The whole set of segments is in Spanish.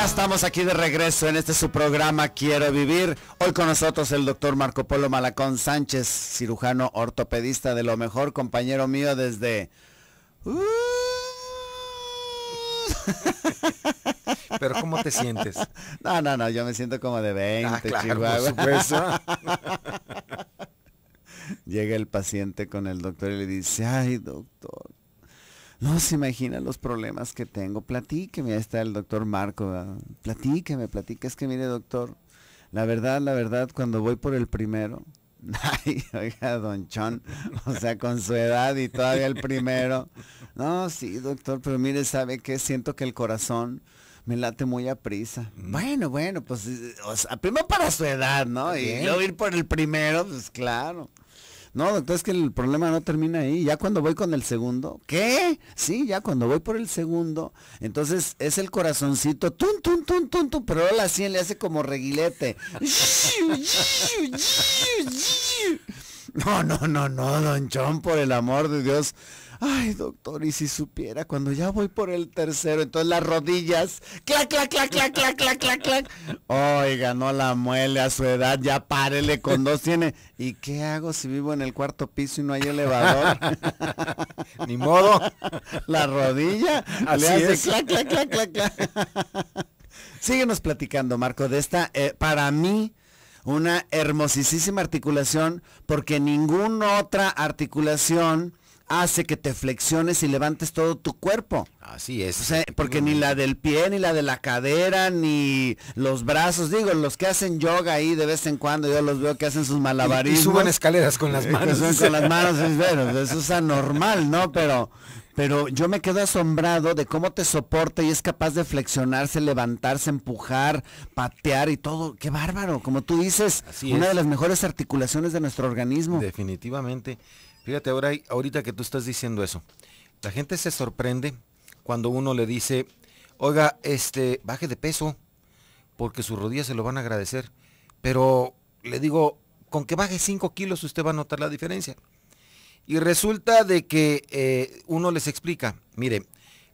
Ya estamos aquí de regreso en este su programa Quiero Vivir. Hoy con nosotros el doctor Marco Polo Malacón Sánchez, cirujano ortopedista de lo mejor, compañero mío desde... Pero ¿cómo te sientes? No, no, no, yo me siento como de 20, ah, Llega el paciente con el doctor y le dice, ay doctor, no se imagina los problemas que tengo. Platíqueme, ahí está el doctor Marco. Platíqueme, platíqueme. Es que mire, doctor, la verdad, la verdad, cuando voy por el primero, Ay, oiga, don Chon, o sea, con su edad y todavía el primero. No, sí, doctor, pero mire, ¿sabe que Siento que el corazón me late muy a prisa. Mm. Bueno, bueno, pues, primero para su edad, ¿no? Y luego ir por el primero, pues claro. No, doctor, es que el problema no termina ahí. Ya cuando voy con el segundo, ¿qué? Sí, ya cuando voy por el segundo, entonces es el corazoncito, tun, tun, tun, pero la 100 le hace como reguilete. No, no, no, no, don Chon, por el amor de Dios ay doctor, y si supiera, cuando ya voy por el tercero, entonces las rodillas, clac, clac, clac, clac, clac, clac, clac, clac. Oiga, no la muele a su edad, ya párele con dos tiene. ¿Y qué hago si vivo en el cuarto piso y no hay elevador? Ni modo. La rodilla Así clac, clac, clac, clac, clac. Síguenos platicando, Marco, de esta, eh, para mí, una hermosísima articulación, porque ninguna otra articulación hace que te flexiones y levantes todo tu cuerpo. Así es. porque ni la del pie, ni la de la cadera, ni los brazos. Digo, los que hacen yoga ahí de vez en cuando, yo los veo que hacen sus malabarismos. Y, suben escaleras con las manos. con las manos, pues, eso es anormal, ¿no? Pero, pero yo me quedo asombrado de cómo te soporta y es capaz de flexionarse, levantarse, empujar, patear y todo. ¡Qué bárbaro! Como tú dices, una de las mejores articulaciones de nuestro organismo. Definitivamente. Fíjate, ahora, ahorita que tú estás diciendo eso, la gente se sorprende cuando uno le dice, oiga, este, baje de peso, porque sus rodillas se lo van a agradecer. Pero le digo, con que baje 5 kilos usted va a notar la diferencia. Y resulta de que eh, uno les explica, mire,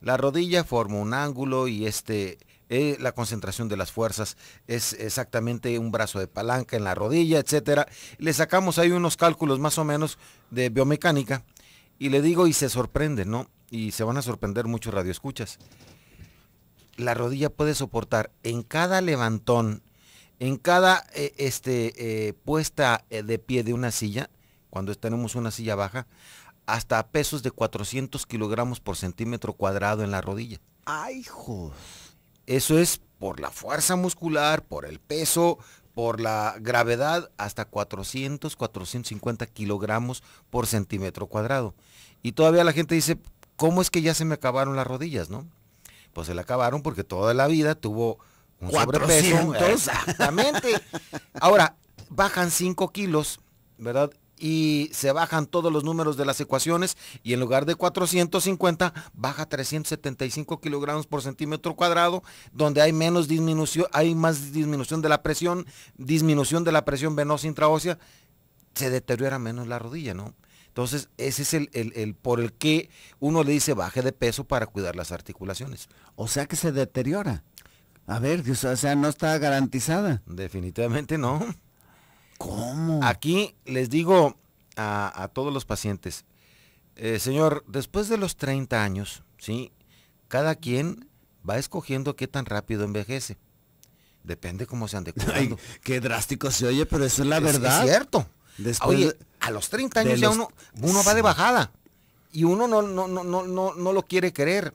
la rodilla forma un ángulo y este eh, la concentración de las fuerzas es exactamente un brazo de palanca en la rodilla, etcétera. Le sacamos ahí unos cálculos más o menos de biomecánica y le digo y se sorprende, ¿no? Y se van a sorprender muchos radioescuchas. La rodilla puede soportar en cada levantón, en cada eh, este, eh, puesta de pie de una silla, cuando tenemos una silla baja, hasta pesos de 400 kilogramos por centímetro cuadrado en la rodilla. ¡Ay, hijos! Eso es por la fuerza muscular, por el peso, por la gravedad, hasta 400, 450 kilogramos por centímetro cuadrado. Y todavía la gente dice, ¿cómo es que ya se me acabaron las rodillas, no? Pues se le acabaron porque toda la vida tuvo un sobrepeso. Exactamente. Ahora, bajan 5 kilos, ¿verdad? y se bajan todos los números de las ecuaciones y en lugar de 450 baja 375 kilogramos por centímetro cuadrado, donde hay menos disminución, hay más disminución de la presión, disminución de la presión venosa intraósea, se deteriora menos la rodilla, ¿no? Entonces, ese es el, el, por el que uno le dice baje de peso para cuidar las articulaciones. O sea que se deteriora. A ver, o sea, no está garantizada. Definitivamente no. ¿Cómo? Aquí les digo a, todos los pacientes, eh, señor, después de los 30 años, ¿sí? Cada quien va escogiendo qué tan rápido envejece. Depende cómo se han de qué drástico se oye, pero eso es la verdad. Es cierto. Después a los 30 años ya uno, uno va de bajada. Y uno no, no, no, no, no, no lo quiere creer.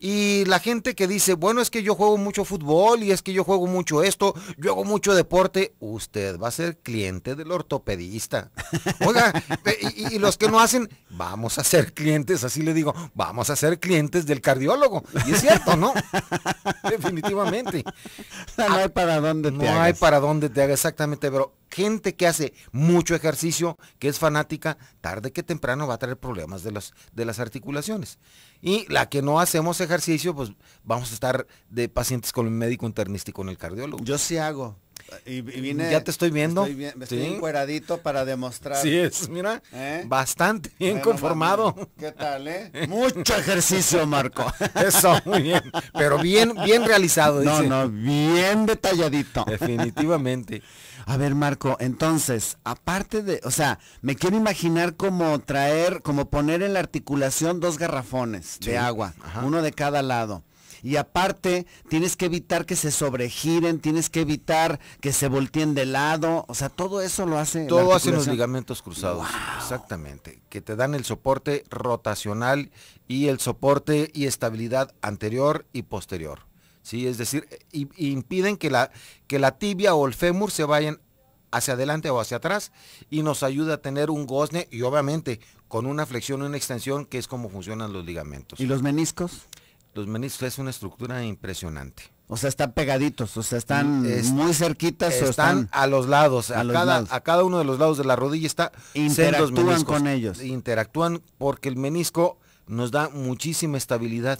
Y la gente que dice, bueno, es que yo juego mucho fútbol y es que yo juego mucho esto, yo hago mucho deporte, usted va a ser cliente del ortopedista. Oiga, y, los que no hacen, vamos a ser clientes, así le digo, vamos a ser clientes del cardiólogo. Y es cierto, ¿no? Definitivamente. No hay ah, para dónde te No hay para dónde te haga, exactamente, pero gente que hace mucho ejercicio, que es fanática, tarde que temprano va a traer problemas de, de las articulaciones. Y la que no hacemos ejercicio, pues vamos a estar de pacientes con el médico internista y con el cardiólogo. Yo sí hago ya te estoy viendo. Estoy bien, estoy encueradito para demostrar. Sí es, mira, ¿Eh? bastante bien conformado. ¿Qué tal, eh? Mucho ejercicio, Marco. Eso, muy bien. Pero bien, bien realizado. No, no, bien detalladito. Definitivamente. A ver, Marco, entonces, aparte de, o sea, me quiero imaginar como traer, como poner en la articulación dos garrafones de agua, uno de cada lado y aparte tienes que evitar que se sobregiren, tienes que evitar que se volteen de lado, o sea, todo eso lo hace. Todo hacen los ligamentos cruzados, exactamente, que te dan el soporte rotacional y el soporte y estabilidad anterior y posterior. Sí, es decir, impiden que la, que la tibia o el fémur se vayan hacia adelante o hacia atrás y nos ayuda a tener un gozne y obviamente con una flexión y una extensión que es como funcionan los ligamentos. ¿Y los meniscos? Los meniscos es una estructura impresionante. O sea, están pegaditos, o sea, están mm, muy cerquitas. Están, o están a los lados, a, cada, a cada uno de los lados de la rodilla está. Interactúan con ellos. Interactúan porque el menisco nos da muchísima estabilidad.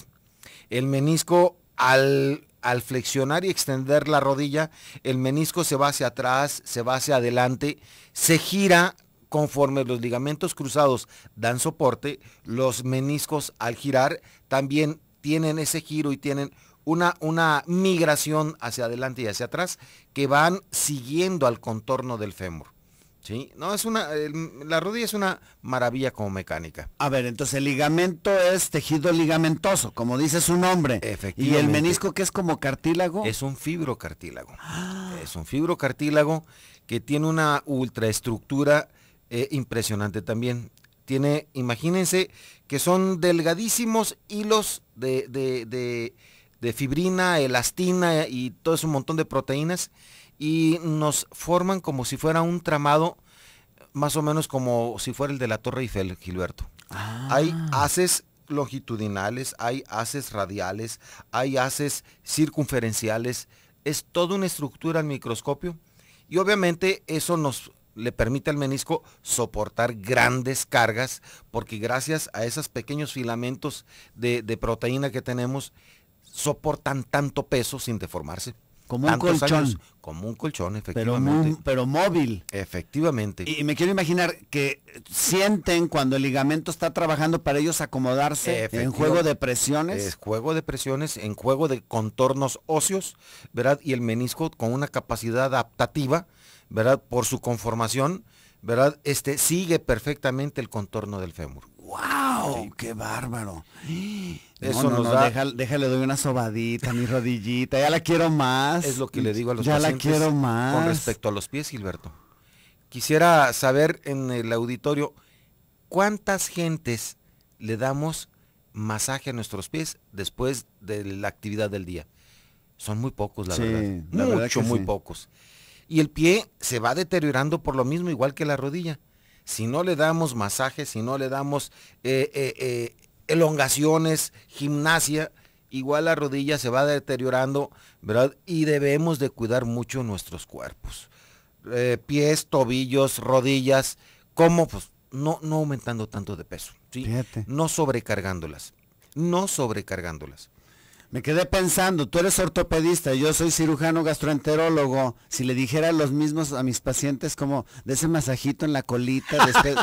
El menisco al, al flexionar y extender la rodilla, el menisco se va hacia atrás, se va hacia adelante, se gira conforme los ligamentos cruzados dan soporte, los meniscos al girar también tienen ese giro y tienen una, una migración hacia adelante y hacia atrás que van siguiendo al contorno del fémur. Sí, no, es una, la rodilla es una maravilla como mecánica. A ver, entonces el ligamento es tejido ligamentoso, como dice su nombre. Y el menisco que es como cartílago. Es un fibrocartílago. Ah. Es un fibrocartílago que tiene una ultraestructura eh, impresionante también. Tiene, imagínense que son delgadísimos hilos de, fibrina, elastina y todo es un montón de proteínas y nos forman como si fuera un tramado más o menos como si fuera el de la Torre Eiffel, Gilberto. Ah. Hay haces longitudinales, hay haces radiales, hay haces circunferenciales. Es toda una estructura al microscopio y obviamente eso nos le permite al menisco soportar grandes cargas, porque gracias a esos pequeños filamentos de, proteína que tenemos, soportan tanto peso sin deformarse. Como un colchón. como un colchón, efectivamente. Pero, móvil. Efectivamente. Y, me quiero imaginar que sienten cuando el ligamento está trabajando para ellos acomodarse en juego de presiones. Es juego de presiones, en juego de contornos óseos, ¿verdad? Y el menisco con una capacidad adaptativa ¿verdad? Por su conformación, ¿verdad? Este sigue perfectamente el contorno del fémur. ¡Wow! ¡Qué bárbaro! Eso nos déjale, doy una sobadita a mi rodillita, ya la quiero más. Es lo que le digo a los ya pacientes. Ya la quiero más. Con respecto a los pies, Gilberto. Quisiera saber en el auditorio cuántas gentes le damos masaje a nuestros pies después de la actividad del día. Son muy pocos, la verdad. Mucho, muy pocos. Y el pie se va deteriorando por lo mismo, igual que la rodilla. Si no le damos masaje, si no le damos eh, eh, eh, elongaciones, gimnasia, igual la rodilla se va deteriorando, ¿verdad? Y debemos de cuidar mucho nuestros cuerpos. pies, tobillos, rodillas, ¿cómo? Pues no, no aumentando tanto de peso, No sobrecargándolas, no sobrecargándolas. Me quedé pensando, tú eres ortopedista, yo soy cirujano gastroenterólogo. Si le dijera los mismos a mis pacientes como de ese masajito en la colita, de este...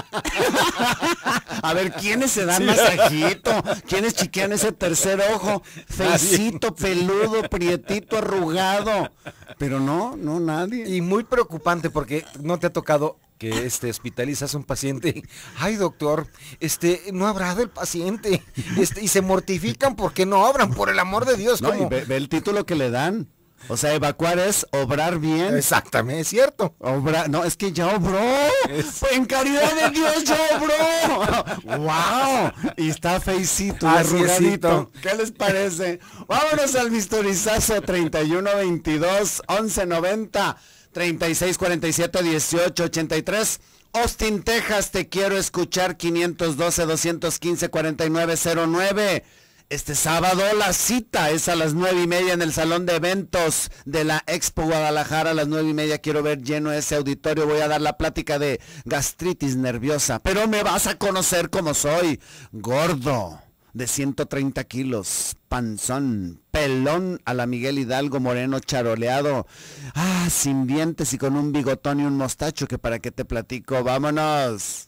a ver quiénes se dan masajito, quiénes chiquean ese tercer ojo, feicito, peludo, prietito, arrugado. Pero no, no nadie. Y muy preocupante porque no te ha tocado que este, hospitalizas a un paciente, ay doctor, este, no habrá del paciente, este, y se mortifican porque no obran, por el amor de Dios. No, ve, el título que le dan. O sea, evacuar es obrar bien. Exactamente, es cierto. obrar no, es que ya obró. En caridad de Dios ya obró. ¡Wow! Y está feicito, arrugadito. ¿Qué les parece? Vámonos al misterizazo 3122 1190. 36 47 18 83. Austin, Texas, te quiero escuchar 512 215 4909. Este sábado la cita es a las 9 y media en el salón de eventos de la Expo Guadalajara. A las nueve y media quiero ver lleno ese auditorio. Voy a dar la plática de gastritis nerviosa. Pero me vas a conocer como soy, gordo de 130 kilos, panzón, pelón a la Miguel Hidalgo moreno charoleado, ah, sin dientes y con un bigotón y un mostacho que para qué te platico, vámonos.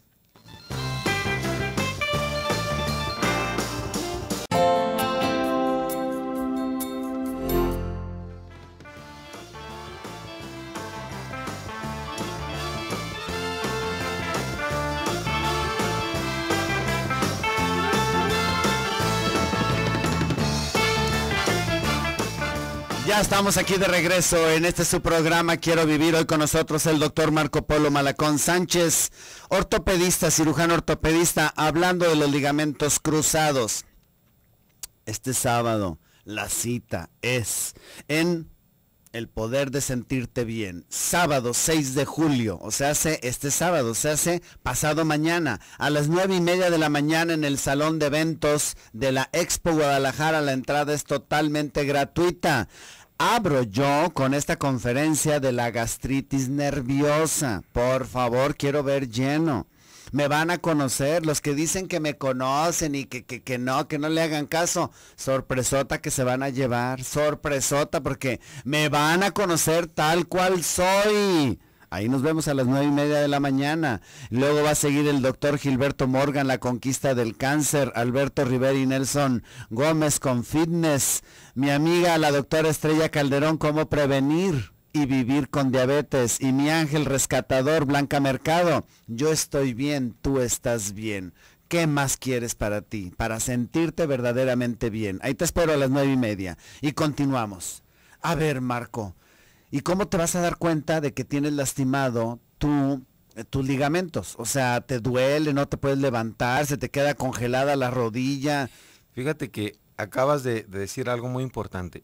Ya estamos aquí de regreso en este su programa Quiero Vivir. Hoy con nosotros el doctor Marco Polo Malacón Sánchez, ortopedista, cirujano ortopedista, hablando de los ligamentos cruzados. Este sábado la cita es en El Poder de Sentirte Bien, sábado 6 de julio, o sea, hace este sábado, se hace pasado mañana, a las 9 y media de la mañana en el Salón de Eventos de la Expo Guadalajara. La entrada es totalmente gratuita abro yo con esta conferencia de la gastritis nerviosa. Por favor, quiero ver lleno. Me van a conocer los que dicen que me conocen y que, que, que, no, que no le hagan caso. Sorpresota que se van a llevar. Sorpresota porque me van a conocer tal cual soy. Ahí nos vemos a las nueve y media de la mañana. Luego va a seguir el doctor Gilberto Morgan, La Conquista del Cáncer, Alberto Rivera y Nelson Gómez con Fitness. Mi amiga, la doctora Estrella Calderón, Cómo Prevenir y Vivir con Diabetes. Y mi ángel rescatador, Blanca Mercado, Yo estoy bien, tú estás bien. ¿Qué más quieres para ti? Para sentirte verdaderamente bien. Ahí te espero a las nueve y media. Y continuamos. A ver, Marco. ¿Y cómo te vas a dar cuenta de que tienes lastimado eh, tus ligamentos? O sea, te duele, no te puedes levantar, se te queda congelada la rodilla. Fíjate que acabas de, decir algo muy importante.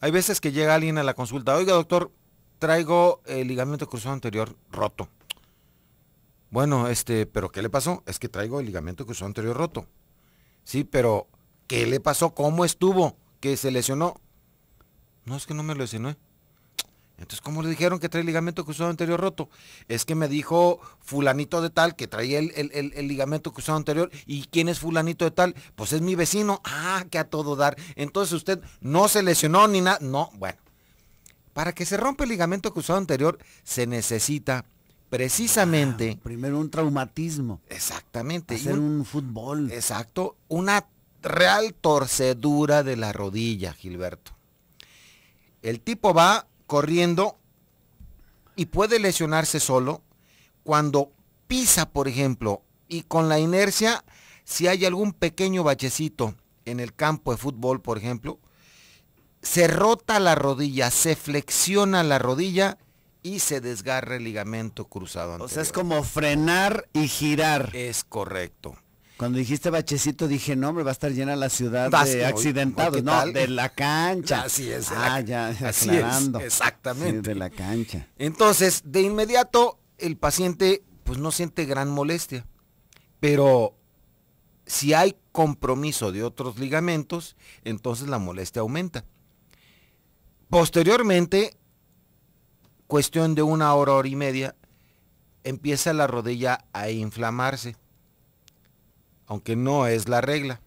Hay veces que llega alguien a la consulta, oiga doctor, traigo el ligamento cruzado anterior roto. Bueno, este, pero ¿qué le pasó? Es que traigo el ligamento cruzado anterior roto. Sí, pero ¿qué le pasó? ¿Cómo estuvo? ¿Que se lesionó? No, es que no me lesioné. Entonces, ¿cómo le dijeron que trae ligamento cruzado anterior roto? Es que me dijo fulanito de tal que traía el, el, el, ligamento cruzado anterior. ¿Y quién es fulanito de tal? Pues es mi vecino. Ah, que a todo dar. Entonces usted no se lesionó ni nada. No, bueno. Para que se rompa el ligamento cruzado anterior se necesita precisamente... Ah, primero un traumatismo. Exactamente. Hacer un fútbol. Exacto. Una real torcedura de la rodilla, Gilberto. El tipo va corriendo y puede lesionarse solo cuando pisa, por ejemplo, y con la inercia, si hay algún pequeño bachecito en el campo de fútbol, por ejemplo, se rota la rodilla, se flexiona la rodilla y se desgarra el ligamento cruzado. O sea, es como frenar y girar. Es correcto. Cuando dijiste bachecito dije, no, hombre, va a estar llena la ciudad de accidentados. no, de la cancha. Así es. Ah, ya, aclarando. exactamente. de la cancha. Entonces, de inmediato, el paciente pues no siente gran molestia. Pero si hay compromiso de otros ligamentos, entonces la molestia aumenta. Posteriormente, cuestión de una hora, hora y media, empieza la rodilla a inflamarse aunque no es la regla.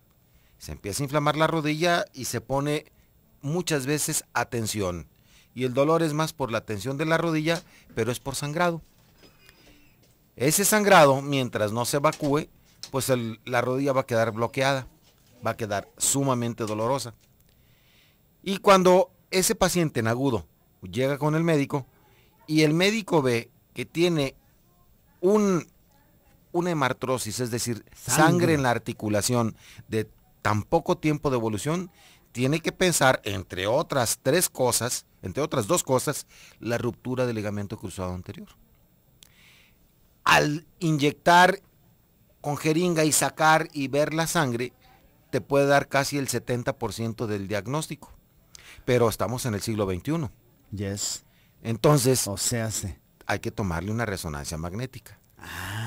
Se empieza a inflamar la rodilla y se pone muchas veces a tensión. Y el dolor es más por la tensión de la rodilla, pero es por sangrado. Ese sangrado, mientras no se evacúe, pues la rodilla va a quedar bloqueada, va a quedar sumamente dolorosa. Y cuando ese paciente en agudo llega con el médico y el médico ve que tiene un una hemartrosis, es decir, sangre. en la articulación de tan poco tiempo de evolución, tiene que pensar, entre otras tres cosas, entre otras dos cosas, la ruptura del ligamento cruzado anterior. Al inyectar con jeringa y sacar y ver la sangre, te puede dar casi el 70% del diagnóstico. Pero estamos en el siglo XXI. Yes. Entonces, o sea, hay que tomarle una resonancia magnética. Ah.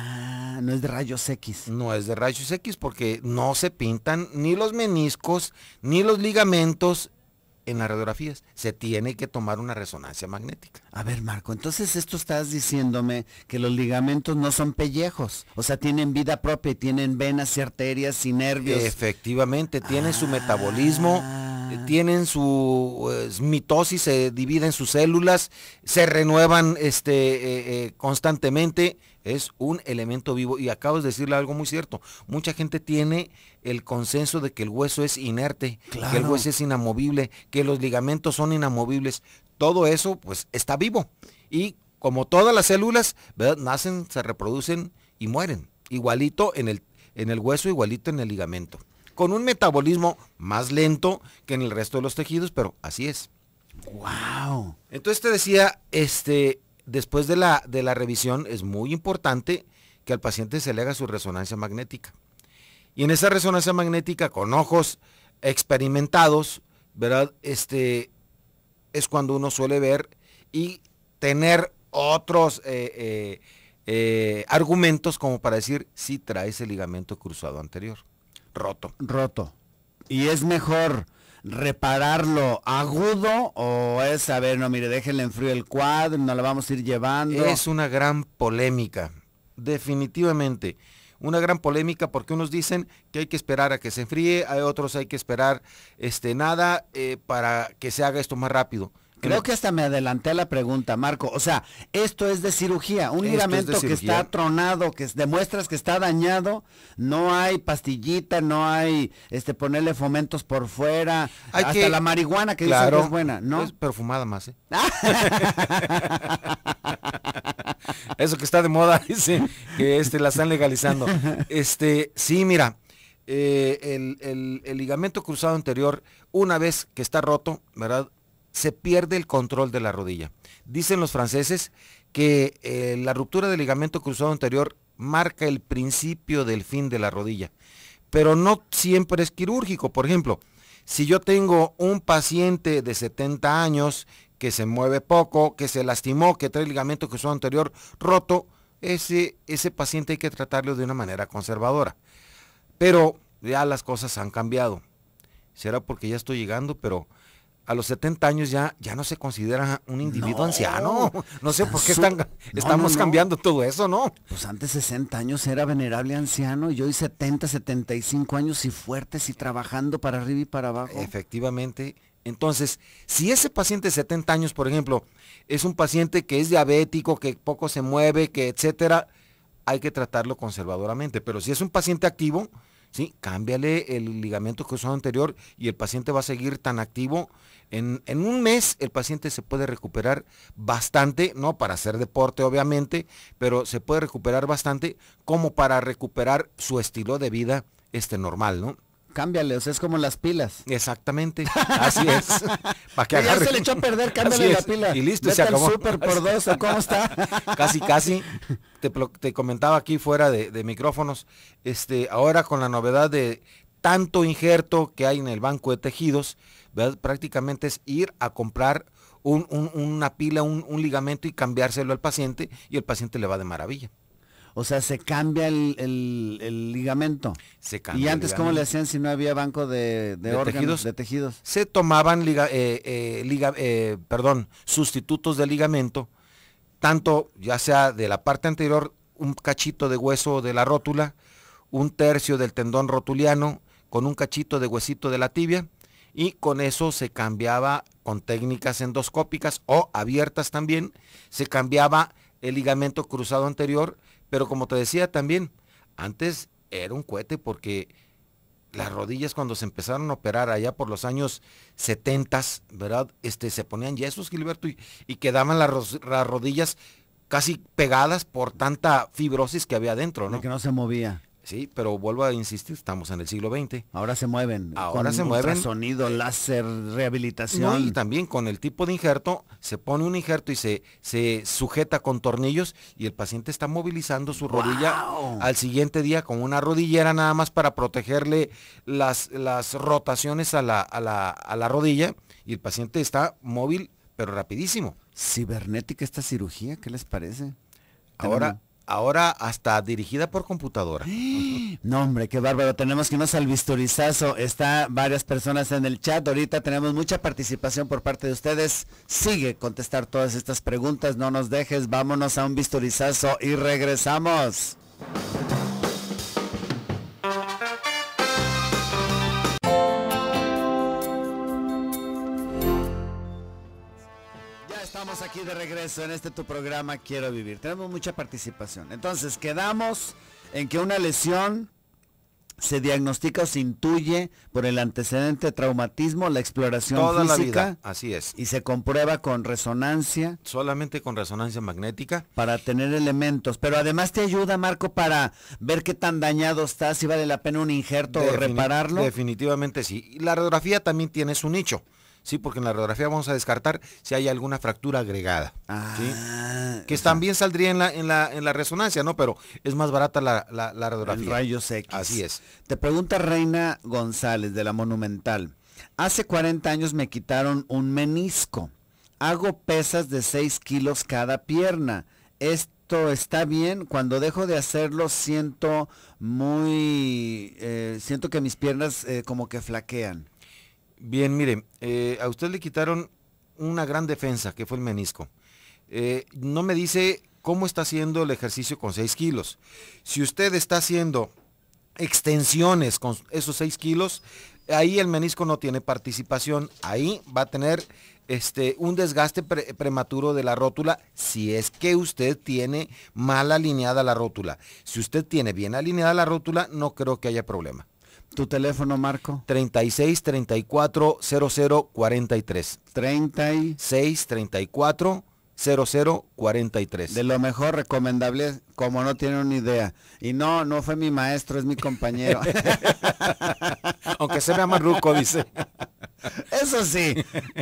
Ah, no es de rayos X. No es de rayos X porque no se pintan ni los meniscos ni los ligamentos en las radiografías. Se tiene que tomar una resonancia magnética. A ver, Marco, entonces esto estás diciéndome que los ligamentos no son pellejos. O sea, tienen vida propia y tienen venas y arterias y nervios. Efectivamente, tienen su metabolismo ah. tienen su pues, mitosis, se dividen sus células, se renuevan este, eh, eh, constantemente es un elemento vivo y acabas de decirle algo muy cierto. Mucha gente tiene el consenso de que el hueso es inerte, que el hueso es inamovible, que los ligamentos son inamovibles. Todo eso pues está vivo y como todas las células, nacen, se reproducen y mueren. Igualito en el, en el hueso, igualito en el ligamento. Con un metabolismo más lento que en el resto de los tejidos, pero así es. Wow. Entonces te decía, este, después de la, revisión es muy importante que al paciente se le haga su resonancia magnética. Y en esa resonancia magnética, con ojos experimentados, ¿verdad? Este, es cuando uno suele ver y tener otros eh, eh, eh, argumentos como para decir si trae ese ligamento cruzado anterior, roto. Roto. Y es mejor repararlo agudo o es, a ver, no, mire, déjenle enfrío el cuadro, no lo vamos a ir llevando? Es una gran polémica, definitivamente. Una gran polémica porque unos dicen que hay que esperar a que se enfríe, hay otros hay que esperar este, nada eh, para que se haga esto más rápido. Creo que hasta me adelanté la pregunta, Marco. O sea, esto es de cirugía, un ligamento que está tronado, que demuestras que está dañado, no hay pastillita, no hay este ponerle fomentos por fuera, hasta la marihuana que dice que es buena, ¿no? Es perfumada más, ¿eh? Eso que está de moda, dice, que este la están legalizando. Este, sí, mira, eh, el ligamento cruzado anterior, una vez que está roto, ¿verdad? se pierde el control de la rodilla. Dicen los franceses que eh, la ruptura del ligamento cruzado anterior marca el principio del fin de la rodilla, pero no siempre es quirúrgico. Por ejemplo, si yo tengo un paciente de 70 años que se mueve poco, que se lastimó, que trae el ligamento cruzado anterior roto, ese, ese paciente hay que tratarlo de una manera conservadora. Pero ya las cosas han cambiado. Será porque ya estoy llegando, pero a los 70 años ya, ya no se considera un individuo anciano. No sé por qué estamos cambiando todo eso, ¿no? Pues antes 60 años era venerable anciano y hoy 70, 75 años y fuertes y trabajando para arriba y para abajo. Efectivamente. Entonces, si ese paciente de 70 años, por ejemplo, es un paciente que es diabético, que poco se mueve, que etcétera, hay que tratarlo conservadoramente. Pero si es un paciente activo, ¿sí? Cámbiale el ligamento cruzado anterior y el paciente va a seguir tan activo. En, en, un mes el paciente se puede recuperar bastante, no para hacer deporte obviamente, pero se puede recuperar bastante como para recuperar su estilo de vida este normal, ¿no? Cámbiale, es como las pilas. Exactamente, así es. Para que se le echó a perder, cámbiale la pila. Y listo, se acabó. súper por ¿cómo está? casi, casi. Te, comentaba aquí fuera de, micrófonos, este, ahora con la novedad de tanto injerto que hay en el banco de tejidos, prácticamente es ir a comprar una pila, un, un ligamento y cambiárselo al paciente y el paciente le va de maravilla. O sea, se cambia el, ligamento. Se ¿Y antes cómo le hacían si no había banco de, tejidos? de tejidos? Se tomaban, eh, eh, eh, perdón, sustitutos de ligamento, tanto ya sea de la parte anterior, un cachito de hueso de la rótula, un tercio del tendón rotuliano, con un cachito de huesito de la tibia, y con eso se cambiaba con técnicas endoscópicas o abiertas también, se cambiaba el ligamento cruzado anterior pero como te decía también, antes era un cohete porque las rodillas cuando se empezaron a operar allá por los años 70, ¿verdad? Este, se ponían yesos, Gilberto, y, quedaban las, rodillas casi pegadas por tanta fibrosis que había adentro, ¿no? que no se movía. Sí, pero vuelvo a insistir, estamos en el siglo XX. Ahora se mueven. Ahora se mueven. Sonido, eh, láser, rehabilitación. y también con el tipo de injerto, se pone un injerto y se, se sujeta con tornillos y el paciente está movilizando su rodilla al siguiente día con una rodillera nada más para protegerle las, las rotaciones a la, a la rodilla y el paciente está móvil pero rapidísimo. Cibernética esta cirugía, ¿qué les parece? Ahora, ahora hasta dirigida por computadora. No, hombre, qué bárbaro. Tenemos que irnos al bisturizazo Está varias personas en el chat. Ahorita tenemos mucha participación por parte de ustedes. Sigue contestar todas estas preguntas. No nos dejes. Vámonos a un visturizazo y regresamos. Estamos aquí de regreso en este tu programa Quiero Vivir. Tenemos mucha participación. Entonces, quedamos en que una lesión se diagnostica o se intuye por el antecedente de traumatismo, la exploración Toda La vida. Así es. Y se comprueba con resonancia. Solamente con resonancia magnética. Para tener elementos. Pero además te ayuda, Marco, para ver qué tan dañado está si vale la pena un injerto o repararlo. Definitivamente sí. La radiografía también tiene su nicho. ¿sí? Porque en la radiografía vamos a descartar si hay alguna fractura agregada, ah, Que también saldría en la, resonancia, ¿no? Pero es más barata la, la, radiografía. El rayos X. Así es. Te pregunta Reina González de la Monumental. Hace 40 años me quitaron un menisco. Hago pesas de 6 kilos cada pierna. Esto está bien. Cuando dejo de hacerlo siento muy... Eh, siento que mis piernas eh, como que flaquean. Bien, mire, eh, a usted le quitaron una gran defensa, que fue el menisco. Eh, no me dice cómo está haciendo el ejercicio con 6 kilos. Si usted está haciendo extensiones con esos 6 kilos, ahí el menisco no tiene participación. Ahí va a tener este, un desgaste prematuro de la rótula si es que usted tiene mal alineada la rótula. Si usted tiene bien alineada la rótula, no creo que haya problema. ¿Tu teléfono, Marco? 36 34 00 36 0043. De lo mejor recomendable, como no tiene ni idea. Y no, no fue mi maestro, es mi compañero. Aunque se llama Ruco dice. Eso sí,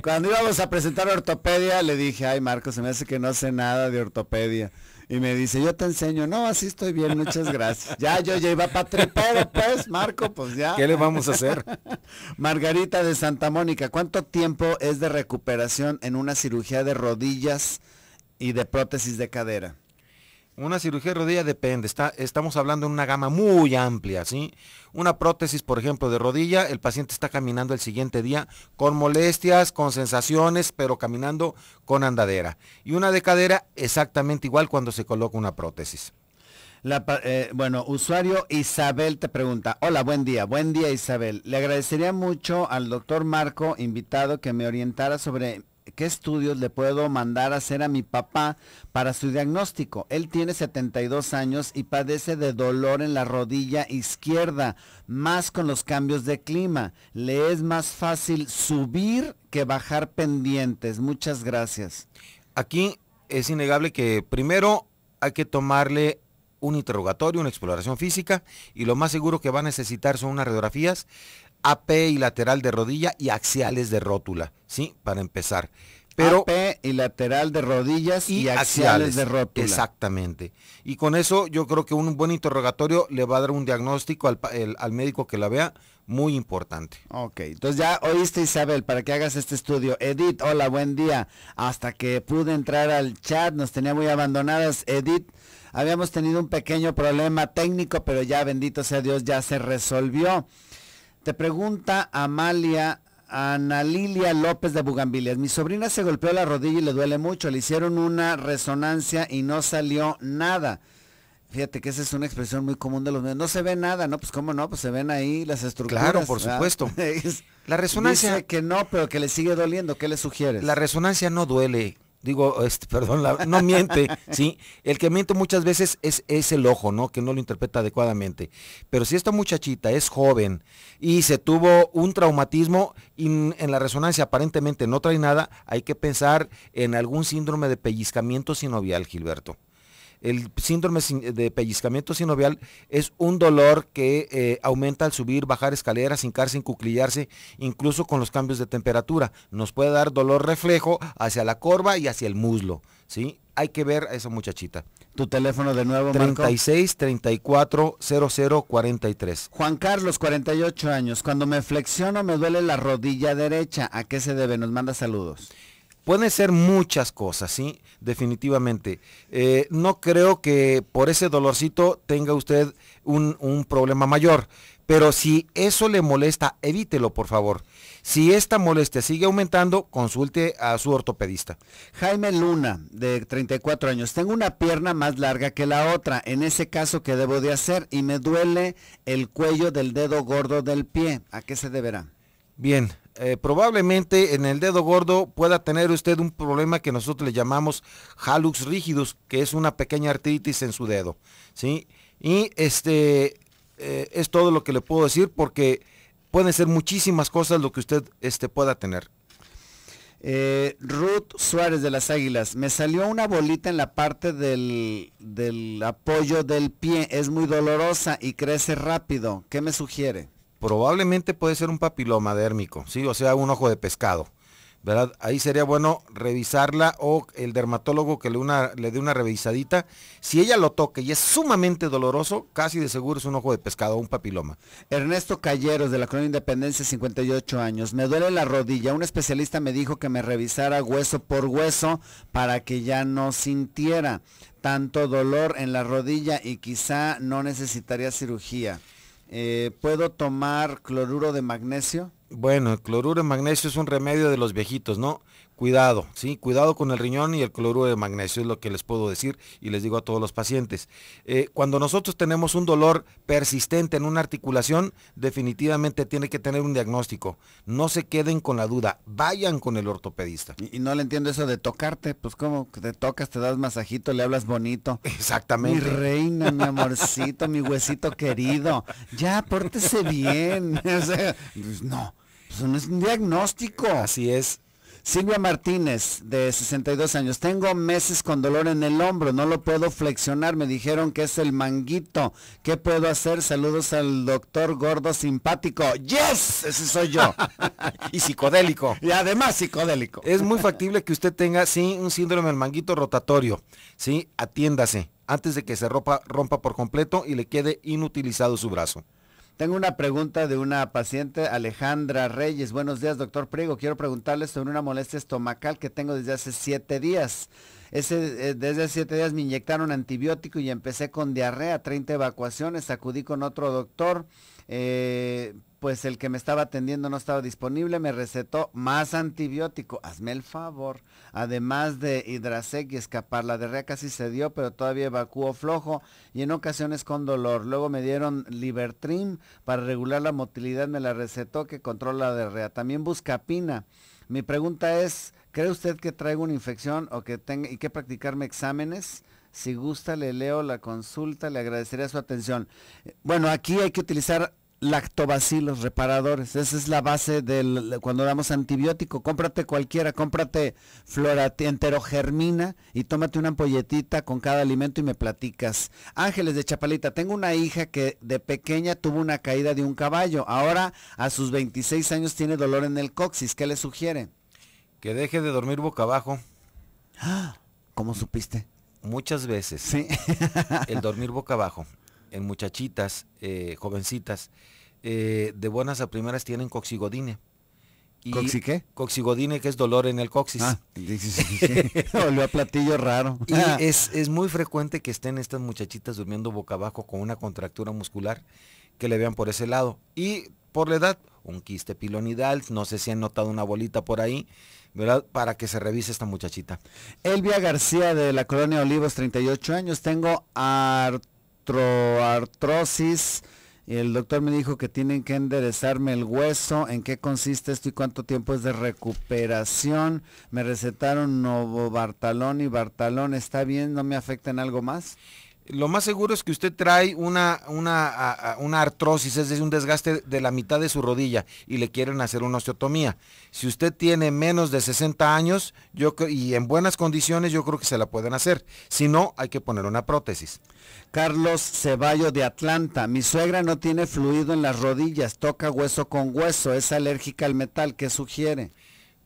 cuando íbamos a presentar ortopedia, le dije, ay Marco, se me hace que no hace nada de ortopedia. Y me dice, yo te enseño. No, así estoy bien, muchas gracias. ya, yo ya iba para tripero, pues, Marco, pues ya. ¿Qué le vamos a hacer? Margarita de Santa Mónica, ¿cuánto tiempo es de recuperación en una cirugía de rodillas y de prótesis de cadera? Una cirugía de rodilla depende, está, estamos hablando en una gama muy amplia, ¿sí? Una prótesis, por ejemplo, de rodilla, el paciente está caminando el siguiente día con molestias, con sensaciones, pero caminando con andadera. Y una de cadera exactamente igual cuando se coloca una prótesis. Eh, bueno, usuario Isabel te pregunta, hola, buen día, buen día Isabel. Le agradecería mucho al doctor Marco, invitado, que me orientara sobre qué estudios le puedo mandar a hacer a mi papá para su diagnóstico. Él tiene 72 años y padece de dolor en la rodilla izquierda, más con los cambios de clima. Le es más fácil subir que bajar pendientes. Muchas gracias. Aquí es innegable que primero hay que tomarle un interrogatorio, una exploración física y lo más seguro que va a necesitar son unas radiografías. AP y lateral de rodilla y axiales de rótula, ¿sí? Para empezar. Pero, AP y lateral de rodillas y, axiales, de rótula. Exactamente. Y con eso yo creo que un buen interrogatorio le va a dar un diagnóstico al, al médico que la vea muy importante. Ok, entonces ya oíste Isabel, para que hagas este estudio. Edith, hola, buen día. Hasta que pude entrar al chat, nos tenía muy abandonadas. Edith, habíamos tenido un pequeño problema técnico, pero ya bendito sea Dios, ya se resolvió. Te pregunta Amalia Ana López de Bugambilias. Mi sobrina se golpeó la rodilla y le duele mucho. Le hicieron una resonancia y no salió nada. Fíjate que esa es una expresión muy común de los medios. No se ve nada, ¿no? Pues cómo no, pues se ven ahí las estructuras. Claro, por supuesto. la resonancia. Dice que no, pero que le sigue doliendo. ¿Qué le sugieres? La resonancia no duele, digo, este, perdón, la, no miente, ¿sí? El que miente muchas veces es, es el ojo, ¿no? Que no lo interpreta adecuadamente. Pero si esta muchachita es joven y se tuvo un traumatismo y en la resonancia aparentemente no trae nada, hay que pensar en algún síndrome de pellizcamiento sinovial, Gilberto. El síndrome de pellizcamiento sinovial es un dolor que eh, aumenta al subir, bajar escaleras, hincarse, encuclillarse, incluso con los cambios de temperatura. Nos puede dar dolor reflejo hacia la corva y hacia el muslo. ¿sí? Hay que ver a esa muchachita. Tu teléfono de nuevo, 36 34 43. Juan Carlos, 48 años. Cuando me flexiono me duele la rodilla derecha. ¿A qué se debe? Nos manda saludos. Pueden ser muchas cosas, ¿sí? Definitivamente. Eh, no creo que por ese dolorcito tenga usted un, un problema mayor. Pero si eso le molesta, evítelo, por favor. Si esta molestia sigue aumentando, consulte a su ortopedista. Jaime Luna, de 34 años. Tengo una pierna más larga que la otra. En ese caso, ¿qué debo de hacer? Y me duele el cuello del dedo gordo del pie. ¿A qué se deberá? Bien, eh, probablemente en el dedo gordo pueda tener usted un problema que nosotros le llamamos halux rígidos, que es una pequeña artritis en su dedo. ¿sí? Y este eh, es todo lo que le puedo decir porque pueden ser muchísimas cosas lo que usted este, pueda tener. Eh, Ruth Suárez de las Águilas, me salió una bolita en la parte del, del apoyo del pie, es muy dolorosa y crece rápido. ¿Qué me sugiere? probablemente puede ser un papiloma dérmico, ¿sí? o sea, un ojo de pescado. ¿verdad? Ahí sería bueno revisarla o el dermatólogo que le, una, le dé una revisadita. Si ella lo toque y es sumamente doloroso, casi de seguro es un ojo de pescado o un papiloma. Ernesto Calleros de la Colonia Independencia, 58 años. Me duele la rodilla. Un especialista me dijo que me revisara hueso por hueso para que ya no sintiera tanto dolor en la rodilla y quizá no necesitaría cirugía. Eh, ¿Puedo tomar cloruro de magnesio? Bueno, el cloruro de magnesio es un remedio de los viejitos, ¿no? cuidado, ¿sí? Cuidado con el riñón y el cloruro de magnesio, es lo que les puedo decir y les digo a todos los pacientes. Eh, cuando nosotros tenemos un dolor persistente en una articulación, definitivamente tiene que tener un diagnóstico. No se queden con la duda, vayan con el ortopedista. Y, no le entiendo eso de tocarte, pues como te tocas, te das masajito, le hablas bonito. Exactamente. Mi reina, mi amorcito, mi huesito querido, ya pórtese bien. Pues, no. Pues no es un diagnóstico. Así es. Silvia Martínez, de 62 años. Tengo meses con dolor en el hombro, no lo puedo flexionar. Me dijeron que es el manguito. ¿Qué puedo hacer? Saludos al doctor gordo simpático. ¡Yes! Ese soy yo. y psicodélico. Y además psicodélico. Es muy factible que usted tenga, sí, un síndrome del manguito rotatorio. Sí, atiéndase antes de que se rompa, rompa por completo y le quede inutilizado su brazo. Tengo una pregunta de una paciente, Alejandra Reyes. Buenos días, doctor Priego. Quiero preguntarle sobre una molestia estomacal que tengo desde hace siete días. Eh, desde hace siete días me inyectaron antibiótico y empecé con diarrea, 30 evacuaciones, acudí con otro doctor, eh, pues el que me estaba atendiendo no estaba disponible, me recetó más antibiótico. Hazme el favor. Además de Hidrasec y escapar, la diarrea casi se dio, pero todavía evacuó flojo y en ocasiones con dolor. Luego me dieron Libertrim para regular la motilidad, me la recetó que controla la diarrea. También Buscapina. Mi pregunta es, ¿cree usted que traigo una infección o que tenga y que practicarme exámenes? Si gusta, le leo la consulta, le agradecería su atención. Bueno, aquí hay que utilizar lactobacilos reparadores. Esa es la base del cuando damos antibiótico. Cómprate cualquiera, cómprate flora enterogermina y tómate una ampolletita con cada alimento y me platicas. Ángeles de Chapalita, tengo una hija que de pequeña tuvo una caída de un caballo. Ahora a sus 26 años tiene dolor en el coxis. ¿Qué le sugiere? Que deje de dormir boca abajo. ¡Ah! ¿Cómo supiste? Muchas veces. Sí. el dormir boca abajo en muchachitas, eh, jovencitas, eh, de buenas a primeras tienen coxigodine. Y ¿Coxi qué? Coxigodine, que es dolor en el coxis. Ah, Volvió a platillo raro. y ah. es, muy frecuente que estén estas muchachitas durmiendo boca abajo con una contractura muscular que le vean por ese lado. Y por la edad, un quiste pilonidal, no sé si han notado una bolita por ahí, ¿verdad? Para que se revise esta muchachita. Elvia García de la Colonia Olivos, 38 años. Tengo a artrosis el doctor me dijo que tienen que enderezarme el hueso, en qué consiste esto y cuánto tiempo es de recuperación. Me recetaron novo y Bartalón, ¿está bien? ¿No me afecta en algo más? Lo más seguro es que usted trae una, una, una artrosis, es decir, un desgaste de la mitad de su rodilla y le quieren hacer una osteotomía. Si usted tiene menos de 60 años y en buenas condiciones, yo creo que se la pueden hacer. Si no, hay que poner una prótesis. Carlos Ceballo de Atlanta. Mi suegra no tiene fluido en las rodillas, toca hueso con hueso, es alérgica al metal. ¿Qué sugiere?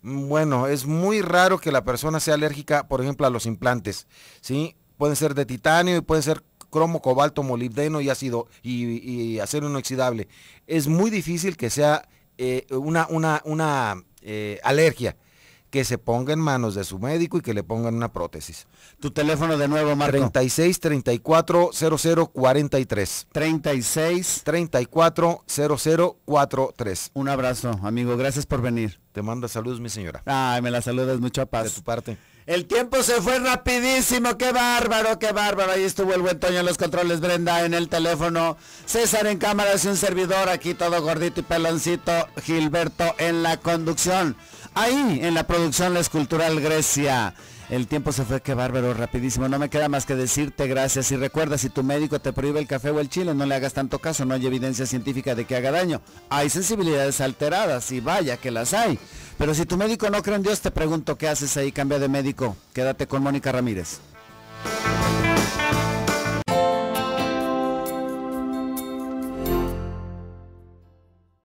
Mm, bueno, es muy raro que la persona sea alérgica, por ejemplo, a los implantes. ¿sí? Pueden ser de titanio y pueden ser cromo, cobalto, molibdeno y ácido y, acero inoxidable. Es muy difícil que sea eh, una, eh, alergia que se ponga en manos de su médico y que le pongan una prótesis. Tu teléfono de nuevo, Marco. 36 34 00 43. 36 34 00 Un abrazo, amigo. Gracias por venir. Te mando saludos, mi señora. Ay, me la saludas, mucho paz. De tu parte. El tiempo se fue rapidísimo, qué bárbaro, qué bárbaro. Ahí estuvo el buen Toño en los controles, Brenda en el teléfono, César en cámara y un servidor, aquí todo gordito y peloncito, Gilberto en la conducción ahí en la producción La Escultural Grecia. El tiempo se fue, qué bárbaro, rapidísimo. No me queda más que decirte gracias. Y recuerda, si tu médico te prohíbe el café o el chile, no le hagas tanto caso. No hay evidencia científica de que haga daño. Hay sensibilidades alteradas y vaya que las hay. Pero si tu médico no cree en Dios, te pregunto qué haces ahí. Cambia de médico. Quédate con Mónica Ramírez.